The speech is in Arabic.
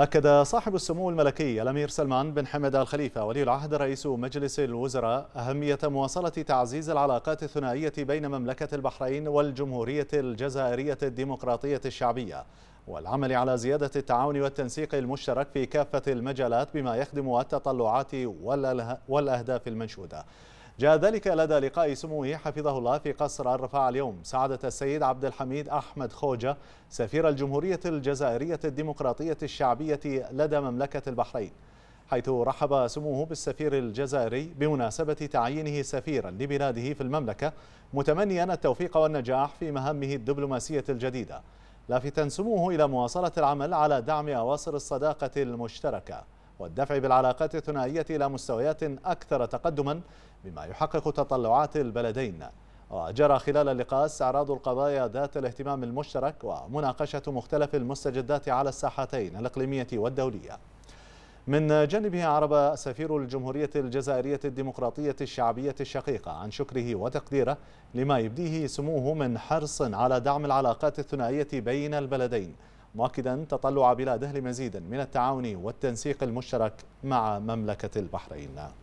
أكد صاحب السمو الملكي الأمير سلمان بن حمد الخليفة ولي العهد رئيس مجلس الوزراء أهمية مواصلة تعزيز العلاقات الثنائية بين مملكة البحرين والجمهورية الجزائرية الديمقراطية الشعبية والعمل على زيادة التعاون والتنسيق المشترك في كافة المجالات بما يخدم التطلعات والأهداف المنشودة جاء ذلك لدى لقاء سموه حفظه الله في قصر الرفاع اليوم سعادة السيد عبد الحميد أحمد خوجة سفير الجمهورية الجزائرية الديمقراطية الشعبية لدى مملكة البحرين حيث رحب سموه بالسفير الجزائري بمناسبة تعيينه سفيرا لبلاده في المملكة متمنيا التوفيق والنجاح في مهامه الدبلوماسية الجديدة لافتا سموه إلى مواصلة العمل على دعم أواصر الصداقة المشتركة والدفع بالعلاقات الثنائية إلى مستويات أكثر تقدما بما يحقق تطلعات البلدين وجرى خلال اللقاء استعراض القضايا ذات الاهتمام المشترك ومناقشة مختلف المستجدات على الساحتين الإقليمية والدولية من جانبه عرب سفير الجمهورية الجزائرية الديمقراطية الشعبية الشقيقة عن شكره وتقديره لما يبديه سموه من حرص على دعم العلاقات الثنائية بين البلدين مؤكدا تطلع بلاده لمزيد من التعاون والتنسيق المشترك مع مملكة البحرين